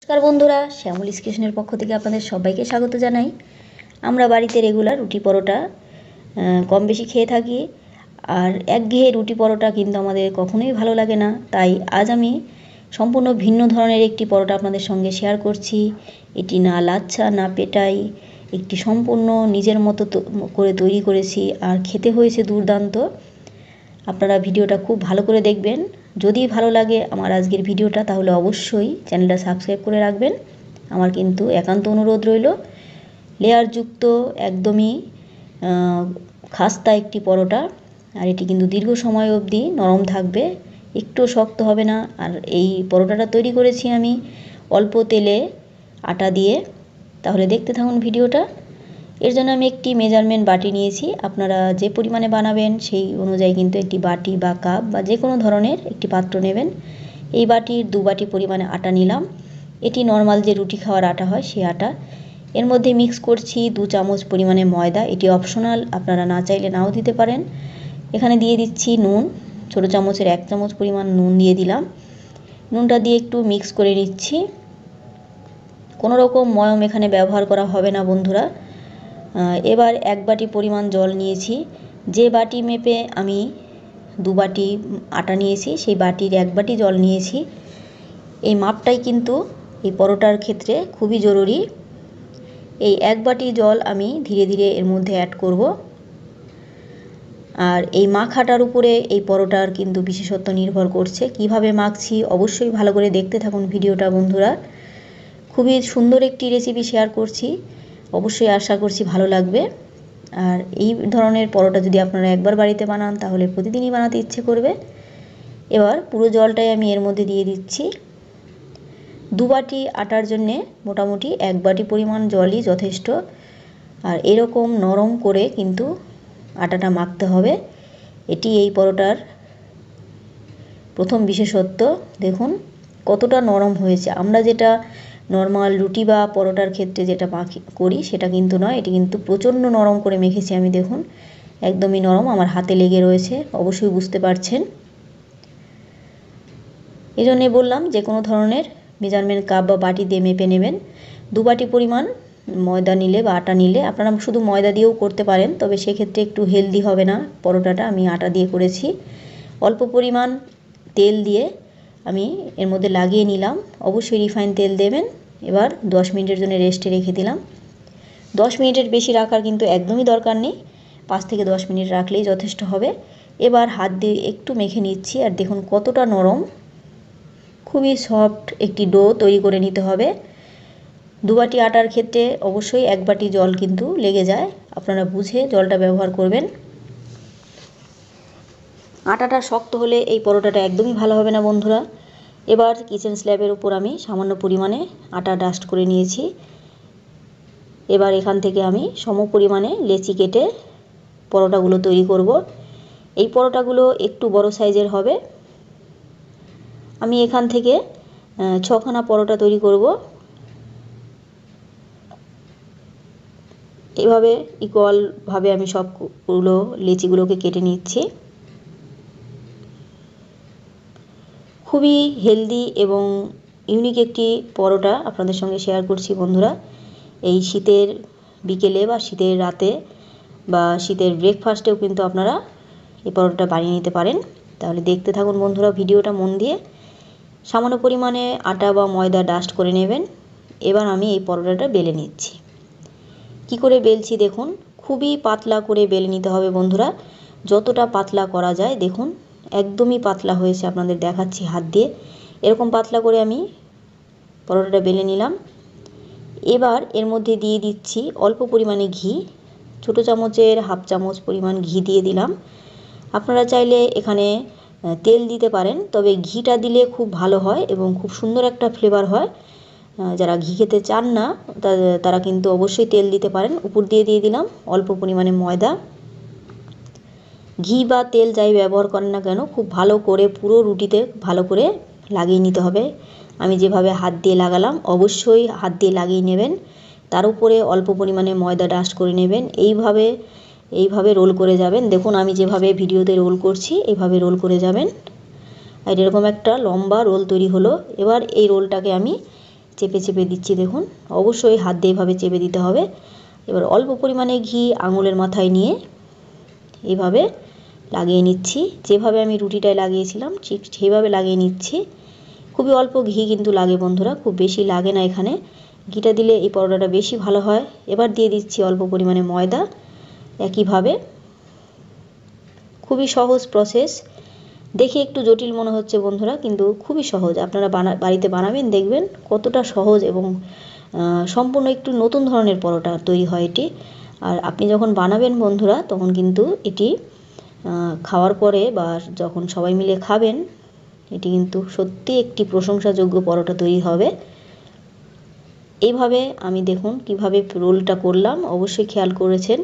নমস্কার বন্ধুরা শ্যামল কৃষ্ণের পক্ষ থেকে আপনাদের সবাইকে স্বাগত জানাই আমরা বাড়িতে রেগুলার রুটি পরোটা কম বেশি খেয়ে থাকি আর একঘেয়ে রুটি পরোটা কিন্তু আমাদের কখনোই ভালো লাগে না তাই আজ আমি সম্পূর্ণ ভিন্ন ধরনের একটি পরোটা আপনাদের সঙ্গে শেয়ার করছি এটি না লাচ্ছা না পেটাই একটি সম্পূর্ণ নিজের মতো করে তৈরি করেছি আর খেতে হয়েছে দুর্দান্ত আপনারা ভিডিওটা খুব ভালো করে দেখবেন যদি ভালো লাগে আমার আজকের ভিডিওটা তাহলে অবশ্যই চ্যানেলটা সাবস্ক্রাইব করে রাখবেন আমার কিন্তু একান্ত অনুরোধ রইল লেয়ারযুক্ত একদমই খাস্তা একটি পরোটা আর এটি কিন্তু দীর্ঘ সময় অবধি নরম থাকবে একটু শক্ত হবে না আর এই পরোটাটা তৈরি করেছি আমি অল্প তেলে আটা দিয়ে তাহলে দেখতে থাকুন ভিডিওটা এর জন্য আমি একটি মেজারমেন্ট বাটি নিয়েছি আপনারা যে পরিমাণে বানাবেন সেই অনুযায়ী কিন্তু একটি বাটি বা কাপ বা যে কোনো ধরনের একটি পাত্র নেবেন এই বাটির দু বাটি পরিমাণে আটা নিলাম এটি নর্মাল যে রুটি খাওয়ার আটা হয় সেই আটা এর মধ্যে মিক্স করছি দু চামচ পরিমাণে ময়দা এটি অপশনাল আপনারা না চাইলে নাও দিতে পারেন এখানে দিয়ে দিচ্ছি নুন ছোটো চামচের এক চামচ পরিমাণ নুন দিয়ে দিলাম নুনটা দিয়ে একটু মিক্স করে নিচ্ছি কোনো রকম ময়ম এখানে ব্যবহার করা হবে না বন্ধুরা এবার এক বাটি পরিমাণ জল নিয়েছি যে বাটি মেপে আমি দু বাটি আটা নিয়েছি সেই বাটির এক বাটি জল নিয়েছি এই মাপটাই কিন্তু এই পরোটার ক্ষেত্রে খুবই জরুরি এই এক বাটি জল আমি ধীরে ধীরে এর মধ্যে অ্যাড করব আর এই মাখাটার উপরে এই পরোটার কিন্তু বিশেষত্ব নির্ভর করছে কিভাবে মাখছি অবশ্যই ভালো করে দেখতে থাকুন ভিডিওটা বন্ধুরা খুবই সুন্দর একটি রেসিপি শেয়ার করছি অবশ্যই আশা করছি ভালো লাগবে আর এই ধরনের পরোটা যদি আপনারা একবার বাড়িতে বানান তাহলে প্রতিদিনই বানাতে ইচ্ছে করবে এবার পুরো জলটাই আমি এর মধ্যে দিয়ে দিচ্ছি দু বাটি আটার জন্যে মোটামুটি এক বাটি পরিমাণ জলই যথেষ্ট আর এরকম নরম করে কিন্তু আটাটা মাখতে হবে এটি এই পরোটার প্রথম বিশেষত্ব দেখুন কতটা নরম হয়েছে আমরা যেটা নর্মাল রুটি বা পরোটার ক্ষেত্রে যেটা মাখি করি সেটা কিন্তু নয় এটি কিন্তু প্রচণ্ড নরম করে মেখেছি আমি দেখুন একদমই নরম আমার হাতে লেগে রয়েছে অবশ্যই বুঝতে পারছেন এই জন্যে বললাম যে কোনো ধরনের মেজারমেন্ট কাপ বা বাটি দিয়ে মেপে নেবেন দু বাটি পরিমাণ ময়দা নিলে বা আটা নিলে আপনারা শুধু ময়দা দিয়েও করতে পারেন তবে সেক্ষেত্রে একটু হেলদি হবে না পরোটাটা আমি আটা দিয়ে করেছি অল্প পরিমাণ তেল দিয়ে আমি এর মধ্যে লাগিয়ে নিলাম অবশ্যই রিফাইন তেল দেবেন এবার 10 মিনিটের জন্য রেস্টে রেখে দিলাম 10 মিনিটের বেশি রাখার কিন্তু একদমই দরকার নেই পাঁচ থেকে 10 মিনিট রাখলেই যথেষ্ট হবে এবার হাত দিয়ে একটু মেখে নিচ্ছি আর দেখুন কতটা নরম খুবই সফট একটি ডো তৈরি করে নিতে হবে দুবাটি আটার ক্ষেত্রে অবশ্যই এক বাটি জল কিন্তু লেগে যায় আপনারা বুঝে জলটা ব্যবহার করবেন আটাটা শক্ত হলে এই পরোটাটা একদমই ভালো হবে না বন্ধুরা এবার কিচেন স্ল্যাবের উপর আমি সামান্য পরিমাণে আটা ডাস্ট করে নিয়েছি এবার এখান থেকে আমি সম পরিমাণে লেচি কেটে পরোটাগুলো তৈরি করব এই পরোটাগুলো একটু বড় সাইজের হবে আমি এখান থেকে ছখানা পরোটা তৈরি করব এভাবে ইকুয়ালভাবে আমি সবগুলো লেচিগুলোকে কেটে নিচ্ছি খুবই হেলদি এবং ইউনিক একটি পরোটা আপনাদের সঙ্গে শেয়ার করছি বন্ধুরা এই শীতের বিকেলে বা শীতের রাতে বা শীতের ব্রেকফাস্টেও কিন্তু আপনারা এই পরোটাটা বানিয়ে নিতে পারেন তাহলে দেখতে থাকুন বন্ধুরা ভিডিওটা মন দিয়ে সামান্য পরিমাণে আটা বা ময়দা ডাস্ট করে নেবেন এবার আমি এই পরোটাটা বেলে নিচ্ছি কি করে বেলছি দেখুন খুবই পাতলা করে বেলে নিতে হবে বন্ধুরা যতটা পাতলা করা যায় দেখুন একদমই পাতলা হয়েছে আপনাদের দেখাচ্ছি হাত দিয়ে এরকম পাতলা করে আমি পরোটাটা বেলে নিলাম এবার এর মধ্যে দিয়ে দিচ্ছি অল্প পরিমাণে ঘি ছোটো চামচের হাফ চামচ পরিমাণ ঘি দিয়ে দিলাম আপনারা চাইলে এখানে তেল দিতে পারেন তবে ঘিটা দিলে খুব ভালো হয় এবং খুব সুন্দর একটা ফ্লেভার হয় যারা ঘি খেতে চান না তারা কিন্তু অবশ্যই তেল দিতে পারেন উপর দিয়ে দিয়ে দিলাম অল্প পরিমাণে ময়দা ঘি বা তেল যাই ব্যবহার করেন না কেন খুব ভালো করে পুরো রুটিতে ভালো করে লাগিয়ে নিতে হবে আমি যেভাবে হাত দিয়ে লাগালাম অবশ্যই হাত দিয়ে লাগিয়ে নেবেন তার উপরে অল্প পরিমাণে ময়দা ডাস্ট করে নেবেন এইভাবে এইভাবে রোল করে যাবেন দেখুন আমি যেভাবে ভিডিওতে রোল করছি এইভাবে রোল করে যাবেন আর এরকম একটা লম্বা রোল তৈরি হলো এবার এই রোলটাকে আমি চেপে চেপে দিচ্ছি দেখুন অবশ্যই হাত দিয়ে এভাবে চেপে দিতে হবে এবার অল্প পরিমাণে ঘি আঙুলের মাথায় নিয়ে এভাবে লাগিয়ে নিচ্ছি যেভাবে আমি রুটিটায় লাগিয়েছিলাম ঠিক সেইভাবে লাগিয়ে নিচ্ছি খুবই অল্প ঘি কিন্তু লাগে বন্ধুরা খুব বেশি লাগে না এখানে ঘিটা দিলে এই পরোটাটা বেশি ভালো হয় এবার দিয়ে দিচ্ছি অল্প পরিমাণে ময়দা একইভাবে খুবই সহজ প্রসেস দেখে একটু জটিল মনে হচ্ছে বন্ধুরা কিন্তু খুবই সহজ আপনারা বানা বাড়িতে বানাবেন দেখবেন কতটা সহজ এবং সম্পূর্ণ একটু নতুন ধরনের পরোটা তৈরি হয় এটি আর আপনি যখন বানাবেন বন্ধুরা তখন কিন্তু এটি খাওয়ার পরে বা যখন সবাই মিলে খাবেন এটি কিন্তু সত্যি একটি প্রশংসাযোগ্য পরোটা তৈরি হবে এইভাবে আমি দেখুন কিভাবে রোলটা করলাম অবশ্যই খেয়াল করেছেন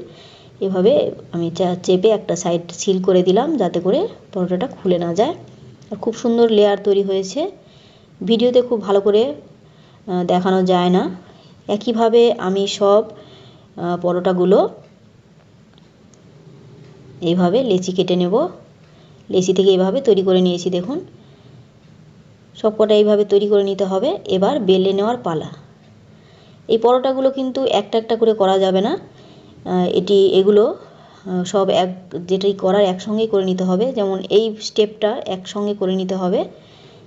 এভাবে আমি চেপে একটা সাইড সিল করে দিলাম যাতে করে পরোটাটা খুলে না যায় আর খুব সুন্দর লেয়ার তৈরি হয়েছে ভিডিওতে খুব ভালো করে দেখানো যায় না একইভাবে আমি সব পরোটাগুলো এইভাবে লেচি কেটে নেব লেচি থেকে এইভাবে তৈরি করে নিয়েছি দেখুন সবকটা এইভাবে তৈরি করে নিতে হবে এবার বেলে নেওয়ার পালা এই পরোটাগুলো কিন্তু একটা একটা করে করা যাবে না এটি এগুলো সব এক যেটাই করার একসঙ্গেই করে নিতে হবে যেমন এই স্টেপটা একসঙ্গে করে নিতে হবে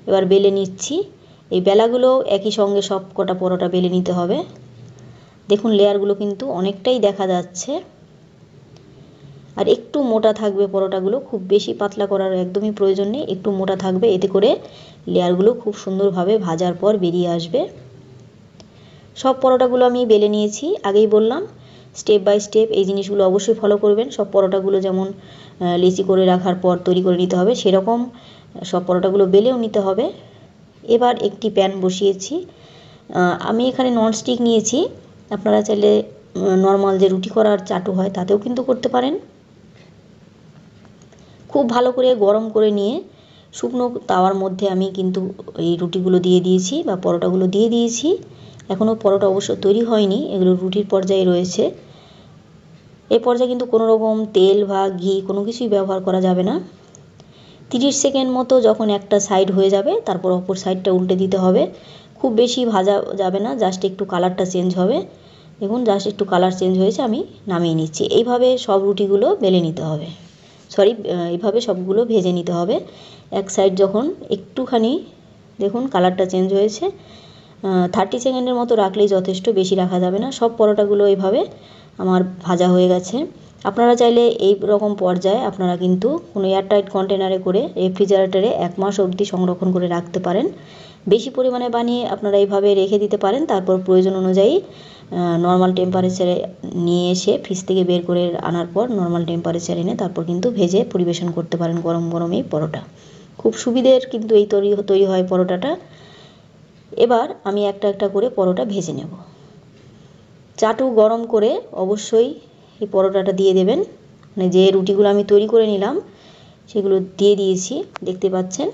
এবার বেলে নিচ্ছি এই বেলাগুলো একই সঙ্গে সব কটা পরোটা বেলে নিতে হবে দেখুন লেয়ারগুলো কিন্তু অনেকটাই দেখা যাচ্ছে আর একটু মোটা থাকবে পরোটাগুলো খুব বেশি পাতলা করার একদমই প্রয়োজন নেই একটু মোটা থাকবে এতে করে লেয়ারগুলো খুব সুন্দরভাবে ভাজার পর বেরিয়ে আসবে সব পরোটাগুলো আমি বেলে নিয়েছি আগেই বললাম স্টেপ বাই স্টেপ এই জিনিসগুলো অবশ্যই ফলো করবেন সব পরোটাগুলো যেমন লেচি করে রাখার পর তৈরি করে নিতে হবে সেরকম সব পরোটাগুলো বেলেও নিতে হবে এবার একটি প্যান বসিয়েছি আমি এখানে ননস্টিক নিয়েছি আপনারা চাইলে নর্মাল যে রুটি করার চাটু হয় তাতেও কিন্তু করতে পারেন খুব ভালো করে গরম করে নিয়ে শুকনো তাওয়ার মধ্যে আমি কিন্তু এই রুটিগুলো দিয়ে দিয়েছি বা পরোটাগুলো দিয়ে দিয়েছি এখনও পরোটা অবশ্য তৈরি হয়নি এগুলো রুটির পর্যায়ে রয়েছে এ পর্যায়ে কিন্তু কোনো রকম তেল বা ঘি কোনো কিছুই ব্যবহার করা যাবে না তিরিশ সেকেন্ড মতো যখন একটা সাইড হয়ে যাবে তারপর অপর সাইডটা উল্টে দিতে হবে খুব বেশি ভাজা যাবে না জাস্ট একটু কালারটা চেঞ্জ হবে দেখুন জাস্ট একটু কালার চেঞ্জ হয়েছে আমি নামিয়ে নিচ্ছি এইভাবে সব রুটিগুলো বেলে নিতে হবে সরি এভাবে সবগুলো ভেজে নিতে হবে এক সাইড যখন একটুখানি দেখুন কালারটা চেঞ্জ হয়েছে থার্টি সেকেন্ডের মতো রাখলেই যথেষ্ট বেশি রাখা যাবে না সব পরোটাগুলো এইভাবে আমার ভাজা হয়ে গেছে আপনারা চাইলে এই রকম পর্যায়ে আপনারা কিন্তু কোনো এয়ারটাইট কন্টেনারে করে রেফ্রিজারেটরে এক মাস অবধি সংরক্ষণ করে রাখতে পারেন বেশি পরিমাণে বানিয়ে আপনারা এইভাবে রেখে দিতে পারেন তারপর প্রয়োজন অনুযায়ী নর্মাল টেম্পারেচারে নিয়ে এসে ফ্রিজ থেকে বের করে আনার পর নর্মাল টেম্পারেচার এনে তারপর কিন্তু ভেজে পরিবেশন করতে পারেন গরম গরম এই পরোটা খুব সুবিধের কিন্তু এই তৈরি তৈরি হয় পরোটাটা এবার আমি একটা একটা করে পরোটা ভেজে নেব চাটু গরম করে অবশ্যই এই পরোটাটা দিয়ে দেবেন মানে যে রুটিগুলো আমি তৈরি করে নিলাম সেগুলো দিয়ে দিয়েছি দেখতে পাচ্ছেন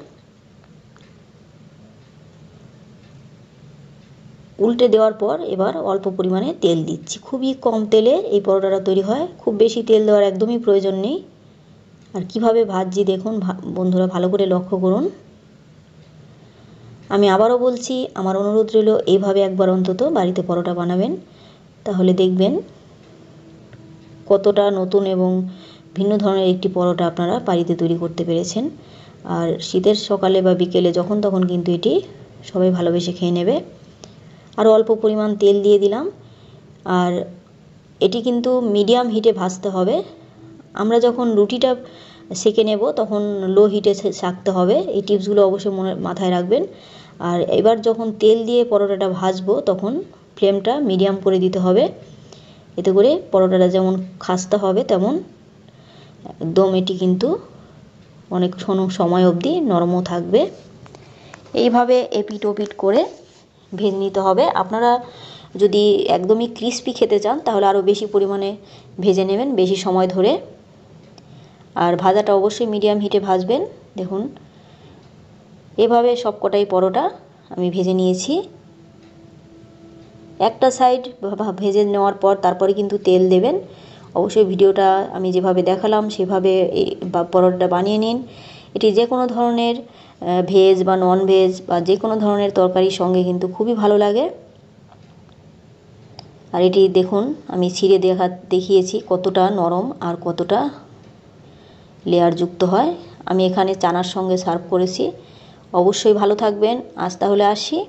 উল্টে দেওয়ার পর এবার অল্প পরিমাণে তেল দিচ্ছি খুবই কম তেলে এই পরোটাটা তৈরি হয় খুব বেশি তেল দেওয়ার একদমই প্রয়োজন নেই আর কিভাবে ভাজছি দেখুন বন্ধুরা ভালো করে লক্ষ্য করুন আমি আবারও বলছি আমার অনুরোধ রইল এইভাবে একবার অন্তত বাড়িতে পরোটা বানাবেন তাহলে দেখবেন কতটা নতুন এবং ভিন্ন ধরনের একটি পরোটা আপনারা বাড়িতে তৈরি করতে পেরেছেন আর শীতের সকালে বা বিকেলে যখন তখন কিন্তু এটি সবাই ভালোবেসে খেয়ে নেবে আর অল্প পরিমাণ তেল দিয়ে দিলাম আর এটি কিন্তু মিডিয়াম হিটে ভাজতে হবে আমরা যখন রুটিটা সেঁকে নেব তখন লো হিটে সাকতে হবে এই টিপসগুলো অবশ্যই মনে মাথায় রাখবেন আর এবার যখন তেল দিয়ে পরোটাটা ভাজবো তখন ফ্লেমটা মিডিয়াম করে দিতে হবে এতে করে পরোটাটা যেমন খাসতে হবে তেমন একদম এটি কিন্তু অনেক সময় অবধি নরমও থাকবে এইভাবে এপিট ওপিট করে ভেজে নিতে হবে আপনারা যদি একদমই ক্রিস্পি খেতে চান তাহলে আরও বেশি পরিমাণে ভেজে নেবেন বেশি সময় ধরে আর ভাজাটা অবশ্যই মিডিয়াম হিটে ভাজবেন দেখুন এভাবে সব কটাই পরোটা আমি ভেজে নিয়েছি একটা সাইড ভেজে নেওয়ার পর তারপরে কিন্তু তেল দেবেন অবশ্যই ভিডিওটা আমি যেভাবে দেখালাম সেভাবে এই পরোটা বানিয়ে নিন এটি যে কোনো ধরনের ভেজ বা নন ভেজ বা যে কোনো ধরনের তরকারির সঙ্গে কিন্তু খুবই ভালো লাগে আর এটি দেখুন আমি ছিঁড়ে দেখা দেখিয়েছি কতটা নরম আর কতটা লেয়ার যুক্ত হয় আমি এখানে চানার সঙ্গে সার্ভ করেছি অবশ্যই ভালো থাকবেন আজ তাহলে আসি